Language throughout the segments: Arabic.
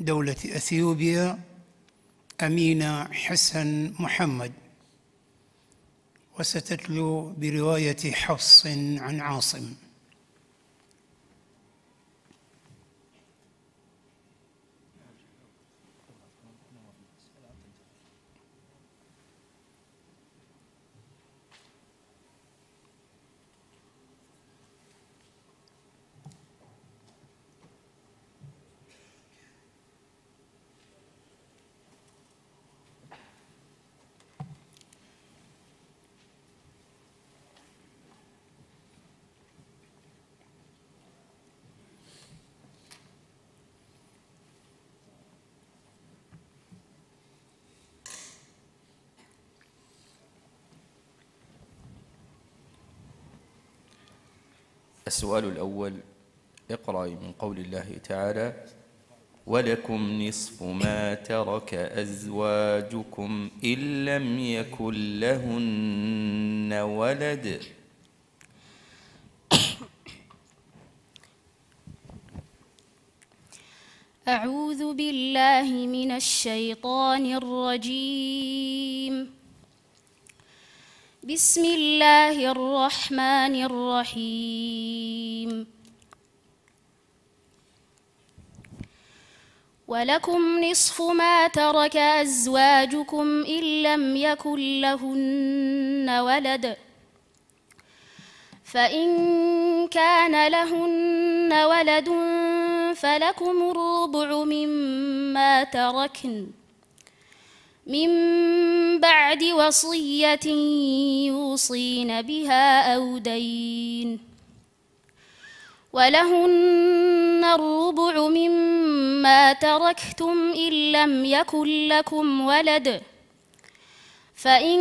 دولة أثيوبيا أمينة حسن محمد وستتلو برواية حفص عن عاصم السؤال الأول اقرأي من قول الله تعالى ولكم نصف ما ترك أزواجكم إن لم يكن لهن ولد أعوذ بالله من الشيطان الرجيم بسم الله الرحمن الرحيم ولكم نصف ما ترك أزواجكم إن لم يكن لهن ولد فإن كان لهن ولد فلكم الربع مما تركن من بعد وصية يوصين بها أو دين ولهن الربع مما تركتم إن لم يكن لكم ولد فإن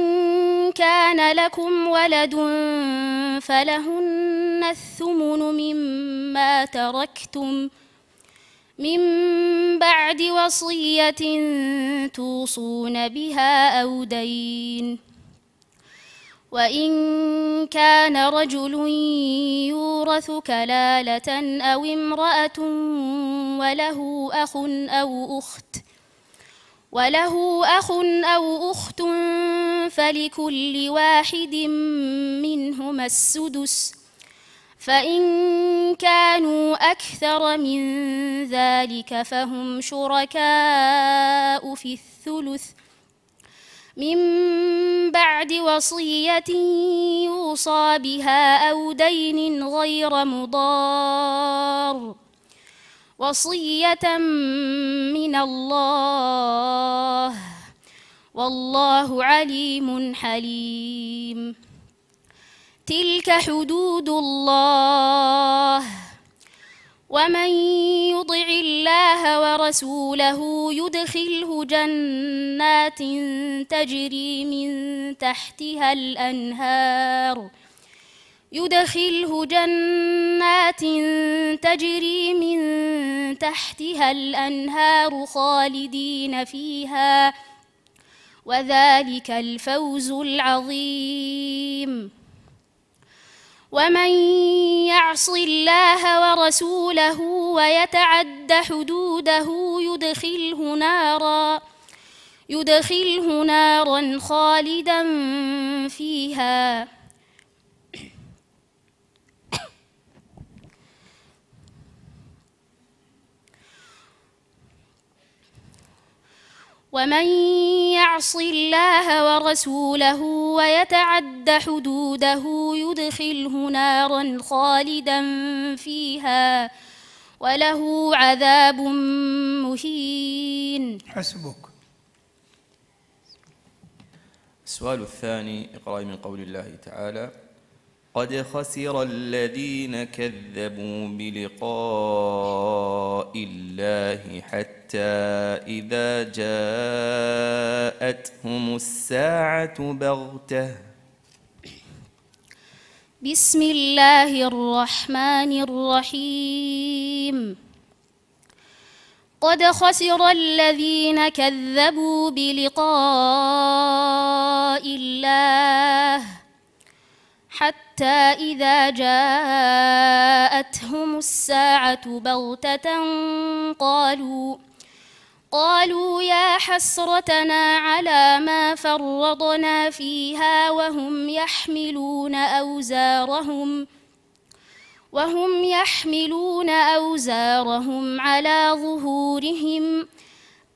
كان لكم ولد فلهن الثمن مما تركتم ۖ من بعد وصية توصون بها أو دين وإن كان رجل يورث كلالة أو امرأة وله أخ أو أخت وله أخ أو أخت فلكل واحد منهما السدس ۖ فإن كانوا أكثر من ذلك فهم شركاء في الثلث من بعد وصية يوصى بها أو دين غير مضار وصية من الله والله عليم حليم تلك حدود الله ومن يطع الله ورسوله يدخله جنات تجري من تحتها الأنهار يدخله جنات تجري من تحتها الأنهار خالدين فيها وذلك الفوز العظيم ومن يعص الله ورسوله ويتعد حدوده يدخله نارا يدخله نارا خالدا فيها ومن يعص الله ورسوله ويتعد حدوده يدخله نارا خالدا فيها وله عذاب مهين حسبك السؤال الثاني اقرأي من قول الله تعالى قد خسر الذين كذبوا بلقاء الله حتى إذا جاءتهم الساعة بغتة بسم الله الرحمن الرحيم قد خسر الذين كذبوا بلقاء الله حتى إذا جاءتهم الساعة بغتة قالوا قالوا يا حسرتنا على ما فرطنا فيها وهم يحملون أوزارهم وهم يحملون أوزارهم على ظهورهم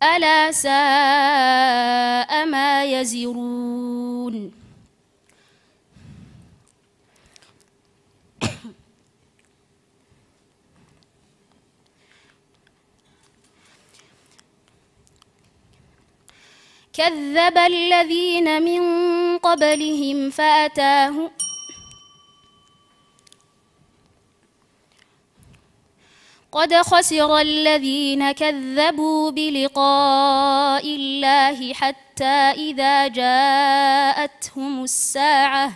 ألا ساء ما يزرون كذب الذين من قبلهم فأتاهم قد خسر الذين كذبوا بلقاء الله حتى إذا جاءتهم الساعة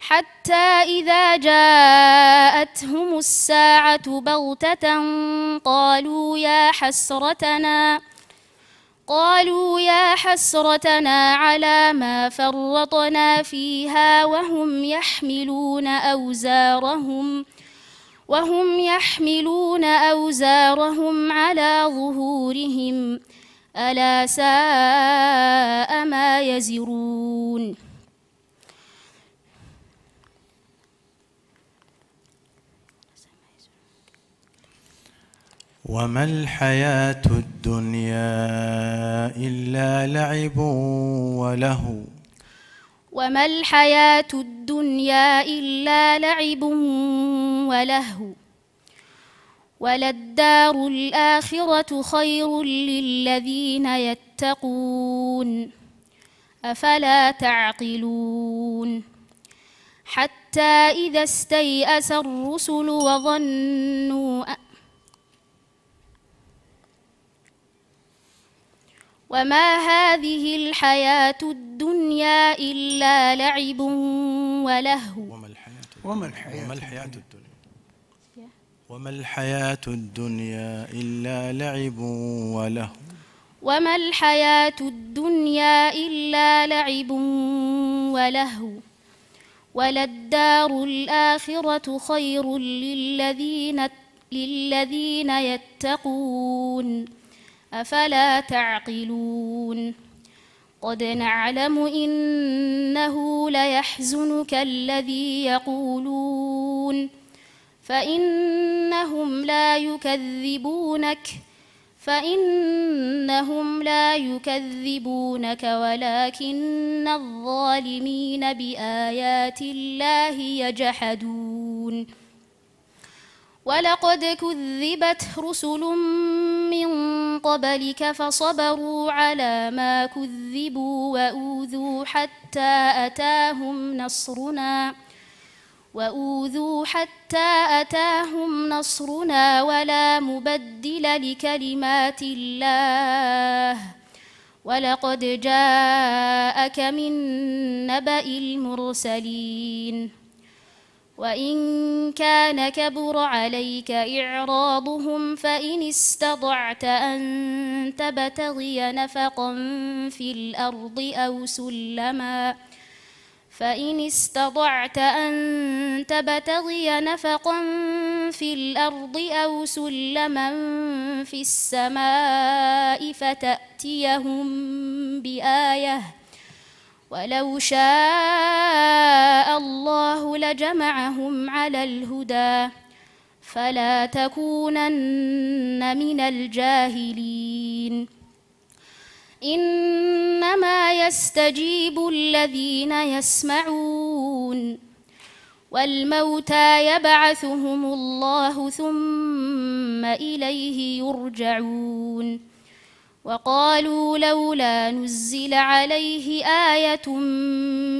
حتى إذا جاءتهم الساعة بغتة قالوا يا حسرتنا قالوا يا حسرتنا على ما فرطنا فيها وهم يحملون أوزارهم وهم يحملون أوزارهم على ظهورهم ألا ساء ما يزرون وما الحياة الدنيا إلا لعب وله وما الحياة الدنيا إلا لعب ولهو وللدار الآخرة خير للذين يتقون أفلا تعقلون حتى إذا استيأس الرسل وظنوا أن وما هذه الحياة الدنيا إلا لعب ولهو وما الحياة وما الحياة, وما الحياة الدنيا وما الحياة الدنيا إلا لعب وله وما الحياة الدنيا إلا لعب ولهو وللدار الآخرة خير للذين للذين يتقون أفلا تعقلون قد نعلم إنه ليحزنك الذي يقولون فإنهم لا يكذبونك فإنهم لا يكذبونك ولكن الظالمين بآيات الله يجحدون ولقد كذبت رسل من قبلك فصبروا على ما كذبوا وأوذوا حتى أتاهم نصرنا وأوذوا حتى أتاهم نصرنا ولا مبدل لكلمات الله ولقد جاءك من نبأ المرسلين وإن كان كبر عليك إعراضهم فإن استطعت أن تبتغي نفقا في الأرض أو سلما فإن استطعت أن تبتغي نفقا في الأرض أو سلما في السماء فتأتيهم بآيةٍ ولو شاء الله لجمعهم على الهدى فلا تكونن من الجاهلين إنما يستجيب الذين يسمعون والموتى يبعثهم الله ثم إليه يرجعون وقالوا لولا نزل عليه آية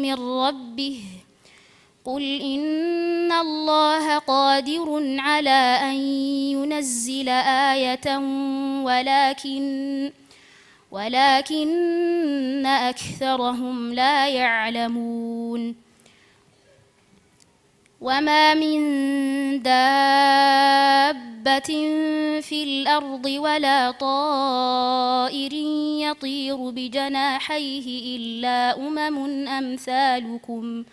من ربه قل إن الله قادر على أن ينزل آية ولكن ولكن أكثرهم لا يعلمون وما من دابة في الأرض ولا طائر يطير بجناحيه إلا أمم أمثالكم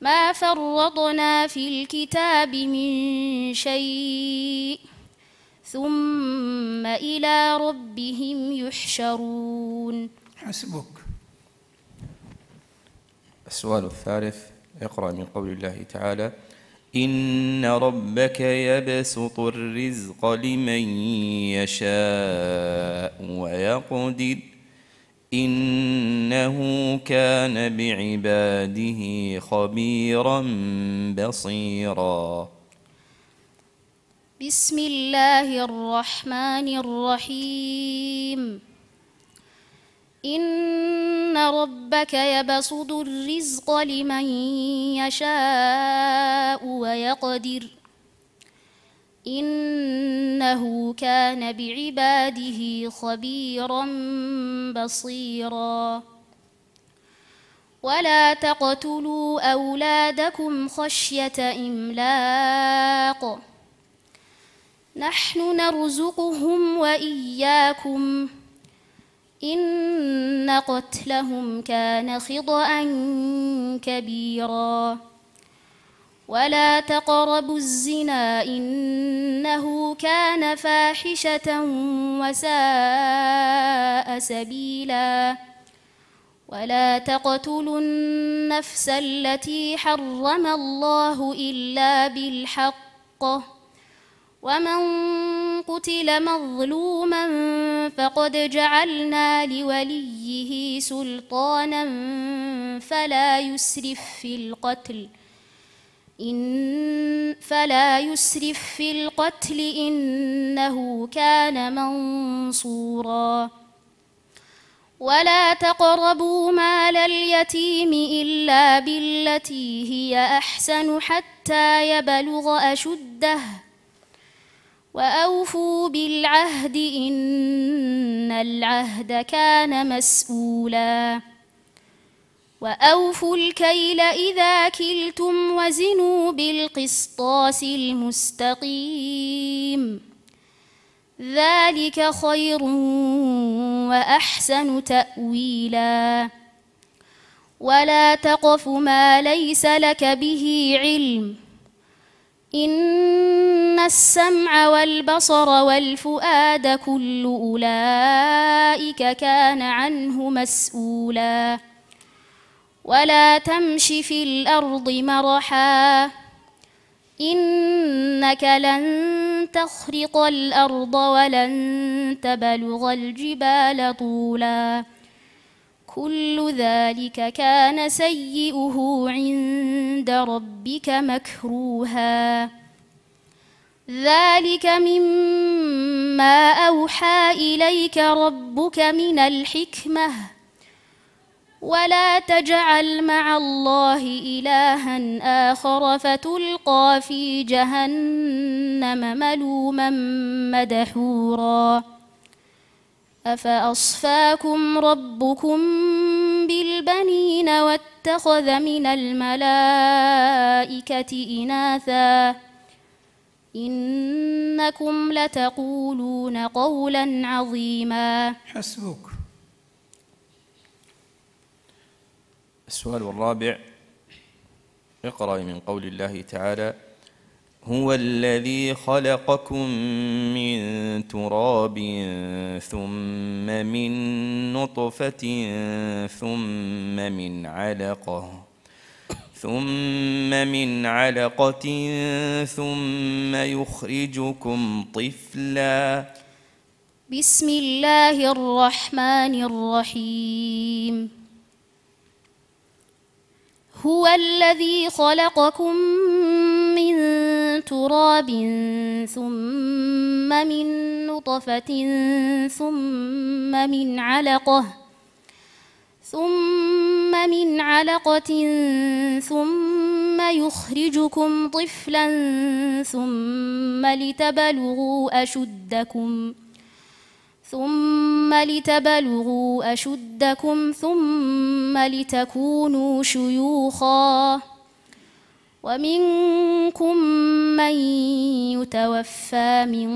ما فرطنا في الكتاب من شيء ثم إلى ربهم يحشرون حسبك السؤال الثالث اقرأ من قول الله تعالى إن ربك يبسط الرزق لمن يشاء ويقدر إنه كان بعباده خبيرا بصيرا بسم الله الرحمن الرحيم إن ربك يبسط الرزق لمن يشاء ويقدر إنه كان بعباده خبيرا بصيرا ولا تقتلوا أولادكم خشية إملاق نحن نرزقهم وإياكم إن قتلهم كان خطأ كبيرا ولا تقربوا الزنا إنه كان فاحشة وساء سبيلا ولا تقتلوا النفس التي حرم الله إلا بالحق ومن قتل مظلوما فقد جعلنا لوليه سلطانا فلا يسرف في القتل إن فلا يسرف في القتل إنه كان منصورا ولا تقربوا مال اليتيم إلا بالتي هي أحسن حتى يبلغ أشده وأوفوا بالعهد إن العهد كان مسؤولا وأوفوا الكيل إذا كلتم وزنوا بالقسطاس المستقيم ذلك خير وأحسن تأويلا ولا تقف ما ليس لك به علم إن السمع والبصر والفؤاد كل أولئك كان عنه مسؤولا ولا تمش في الأرض مرحا إنك لن تخرق الأرض ولن تبلغ الجبال طولاً كل ذلك كان سيئه عند ربك مكروها ذلك مما اوحى اليك ربك من الحكمه ولا تجعل مع الله الها اخر فتلقى في جهنم ملوما مدحورا أفأصفاكم ربكم بالبنين واتخذ من الملائكة إناثا إنكم لتقولون قولا عظيما حسبك السؤال الرابع اقرأ من قول الله تعالى هو الذي خلقكم من تراب ثم من نطفة ثم من علقة ثم من علقة ثم يخرجكم طفلا بسم الله الرحمن الرحيم هو الذي خلقكم من تراب ثم من نطفة ثم من علقة ثم من علقة ثم يخرجكم طفلا ثم لتبلغوا أشدكم ثم لتبلغوا أشدكم ثم لتكونوا شيوخاً ومنكم من يتوفى من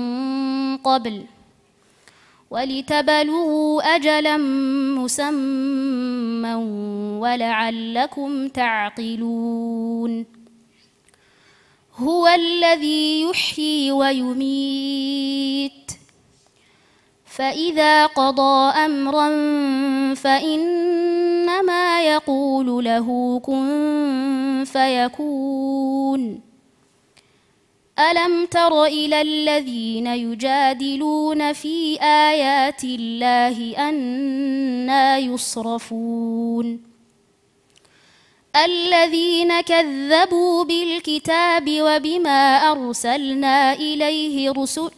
قبل ولتبلوا أجلا مسمى ولعلكم تعقلون هو الذي يحيي ويميت فإذا قضى أمرا فإنما يقول له كن فيكون ألم تر إلى الذين يجادلون في آيات الله أنا يصرفون الذين كذبوا بالكتاب وبما أرسلنا إليه رسل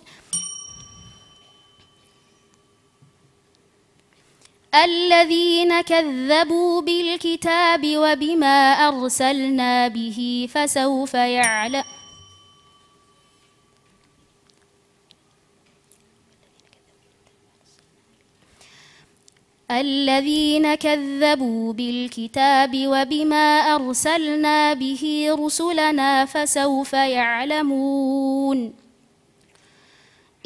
الذين كذبوا بالكتاب وبما أرسلنا به فسوف يعلم الذين كذبوا بالكتاب وبما أرسلنا به رسلنا فسوف يعلمون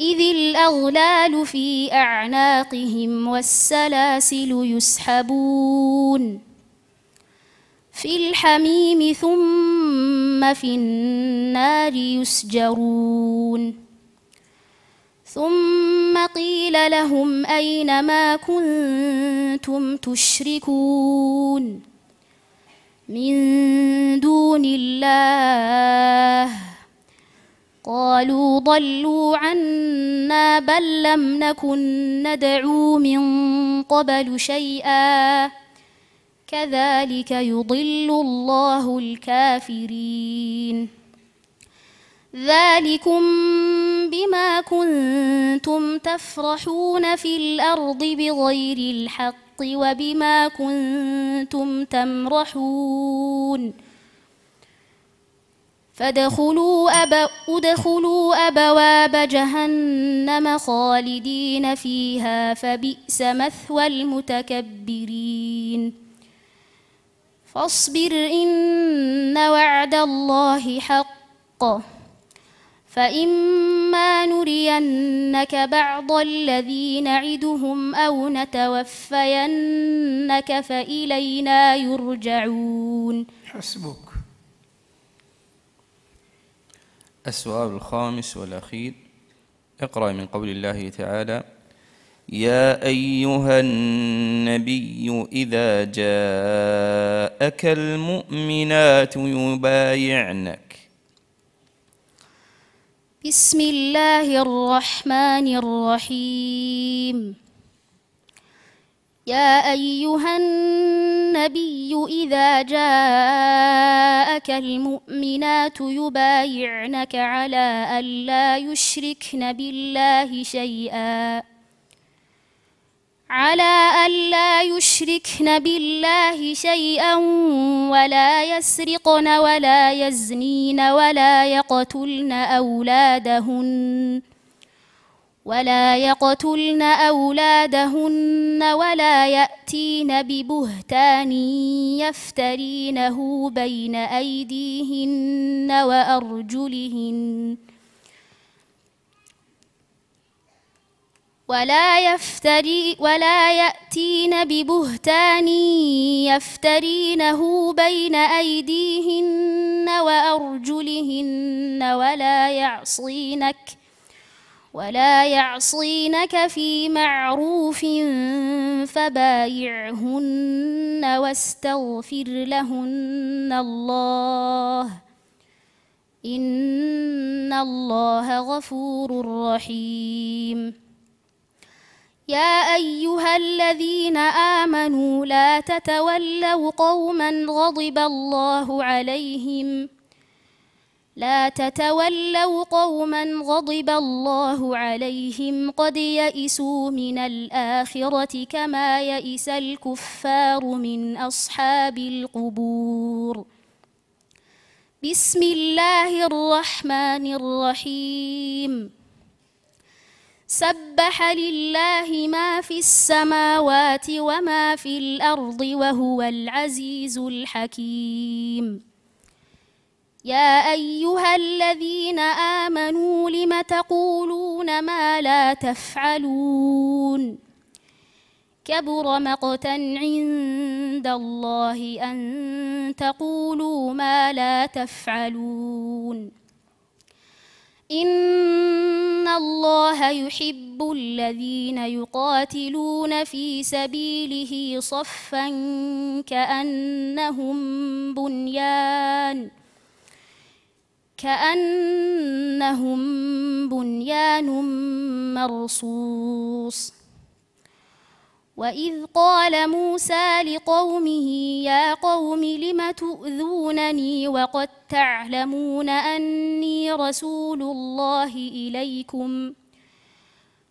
إذ الأغلال في أعناقهم والسلاسل يسحبون في الحميم ثم في النار يسجرون ثم قيل لهم أين ما كنتم تشركون من دون الله قالوا ضلوا عنا بل لم نكن ندعو من قبل شيئا كذلك يضل الله الكافرين ذلكم بما كنتم تفرحون في الارض بغير الحق وبما كنتم تمرحون فادخلوا أب... ادخلوا أبواب جهنم خالدين فيها فبئس مثوى المتكبرين فاصبر إن وعد الله حق فإما نرينك بعض الذي نعدهم أو نتوفينك فإلينا يرجعون حسبك السؤال الخامس والأخير اقرأ من قول الله تعالى يا أيها النبي إذا جاءك المؤمنات يبايعنك بسم الله الرحمن الرحيم يا ايها النبي اذا جاءك المؤمنات يبايعنك على الا يشركن بالله شيئا على ألا يشركن بالله شيئا ولا يسرقن ولا يزنين ولا يقتلن أولادهن ولا يقتلن أولادهن ولا يأتين ببهتان يفترينه بين أيديهن وأرجلهن ولا يفتري ولا يأتين ببهتان يفترينه بين أيديهن وأرجلهن ولا يعصينك ۖ ولا يعصينك في معروف فبايعهن واستغفر لهن الله ان الله غفور رحيم يا ايها الذين امنوا لا تتولوا قوما غضب الله عليهم لا تتولوا قوما غضب الله عليهم قد يئسوا من الآخرة كما يئس الكفار من أصحاب القبور بسم الله الرحمن الرحيم سبح لله ما في السماوات وما في الأرض وهو العزيز الحكيم يا أيها الذين آمنوا لم تقولون ما لا تفعلون كبر مقتا عند الله أن تقولوا ما لا تفعلون إن الله يحب الذين يقاتلون في سبيله صفا كأنهم بنيان كأنهم بنيان مرصوص وإذ قال موسى لقومه يا قوم لم تؤذونني وقد تعلمون أني رسول الله إليكم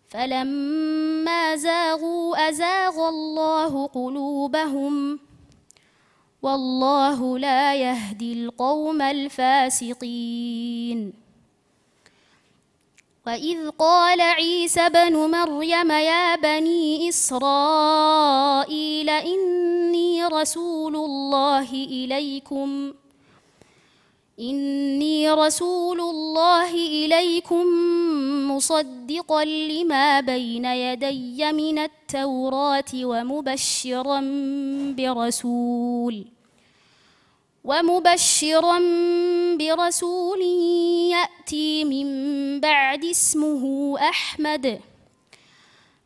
فلما زاغوا أزاغ الله قلوبهم والله لا يهدي القوم الفاسقين وإذ قال عيسى بن مريم يا بني إسرائيل إني رسول الله إليكم إني رسول الله إليكم مصدقا لما بين يدي من التوراة ومبشرا برسول ومبشرا برسول يأتي من بعد اسمه أحمد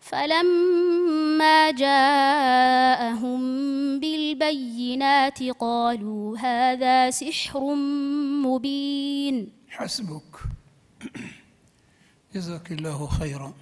فلما جاءهم بالبينات قالوا هذا سحر مبين حسبك جزاك الله خيرا